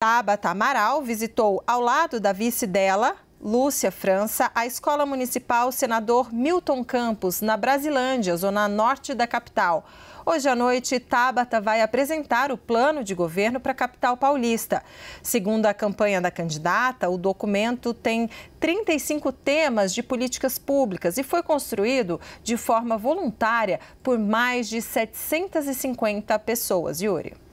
Tabata Amaral visitou, ao lado da vice dela, Lúcia França, a Escola Municipal Senador Milton Campos, na Brasilândia, zona norte da capital. Hoje à noite, Tabata vai apresentar o plano de governo para a capital paulista. Segundo a campanha da candidata, o documento tem 35 temas de políticas públicas e foi construído de forma voluntária por mais de 750 pessoas. Yuri.